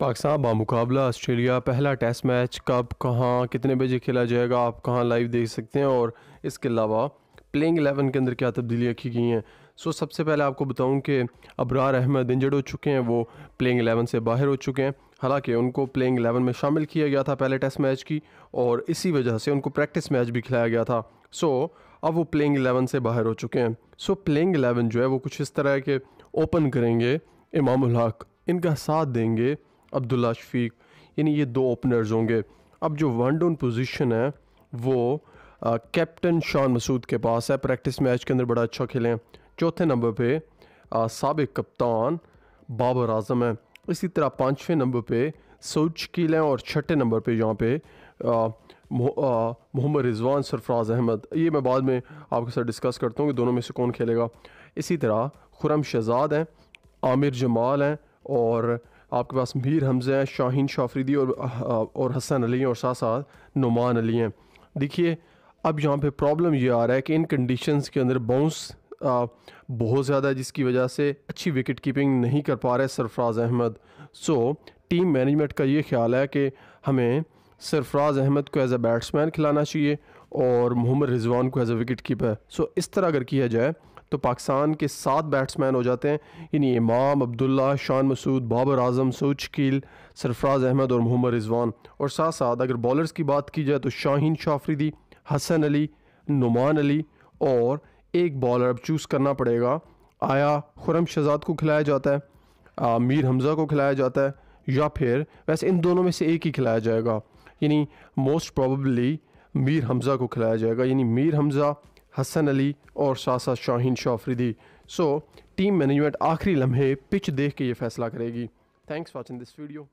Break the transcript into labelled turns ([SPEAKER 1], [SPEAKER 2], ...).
[SPEAKER 1] पाकिस्तान बामुकाबला ऑस्ट्रेलिया पहला test match कब कहाँ कितने बजे खेला जाएगा आप कहाँ लाइव देख सकते हैं और इसके अलावा प्लेइंग एलेवन के अंदर क्या तब्दीलियाँ की गई हैं सो सबसे पहले आपको बताऊं कि अबरार अहमद इंजर्ड हो चुके हैं वो प्लेइंग एलेवन से बाहर हो चुके हैं हालांकि उनको प्लेइंग एलेवन में शामिल किया गया था पहले टेस्ट मैच की और इसी वजह से उनको प्रैक्टिस मैच भी खिलाया गया था सो अब वो प्लेइंग एलेवन से बाहर हो चुके हैं सो प्लेइंग एलेवन जो है वो कुछ इस तरह के ओपन करेंगे इमाम हक इनका साथ देंगे अब्दुल्ला शफीक यानी ये दो ओपनर्स होंगे अब जो वन डाउन पोजीशन है वो कैप्टन शान मसूद के पास है प्रैक्टिस मैच के अंदर बड़ा अच्छा खेले हैं चौथे नंबर पे सबक कप्तान बाबर आजम है इसी तरह पाँचवें नंबर पे सऊद शकील हैं और छठे नंबर पे यहाँ पे मोहम्मद रिजवान सरफराज अहमद ये मैं बाद में आपके साथ डिस्कस करता हूँ कि दोनों में से कौन खेलेगा इसी तरह खुरम शहजाद हैं आमिर जमाल हैं और आपके पास मीर हमज़ा हैं शाहीन शाफरीदी और और हसन अली हैं और साथ साथ नुमान अली हैं देखिए अब यहाँ पे प्रॉब्लम ये आ रहा है कि इन कंडीशंस के अंदर बाउंस बहुत ज़्यादा जिसकी वजह से अच्छी विकेट कीपिंग नहीं कर पा रहे Sarfaraz Ahmed so team management का ये ख्याल है कि हमें सरफराज अहमद को एज ए बैट्समैन खिलाना चाहिए और मोहम्मद रिजवान को as a wicket keeper so इस तरह अगर किया जाए तो पाकिस्तान के सात बैट्समैन हो जाते हैं यानी इमाम अब्दुल्ला शान मसूद बाबर आजम सऊद शकील सरफराज अहमद और मोहम्मद रिजवान और साथ साथ अगर बॉलर्स की बात की जाए तो शाहीन शाफरीदी हसन अली नुमान अली और एक बॉलर अब चूज़ करना पड़ेगा आया खुरम शहजाद को खिलाया जाता है आ, मीर हमज़ा को खिलाया जाता है या फिर वैसे इन दोनों में से एक ही खिलाया जाएगा यानी मोस्ट प्रॉबली मीर हमज़ा को खिलाया जाएगा यानी मीर हमज़ा हसन अली और साथ साथ Shaheen Afridi so team management आखिरी लम्हे पिच देख के ये फैसला करेगी थैंक्स वॉचिंग दिस वीडियो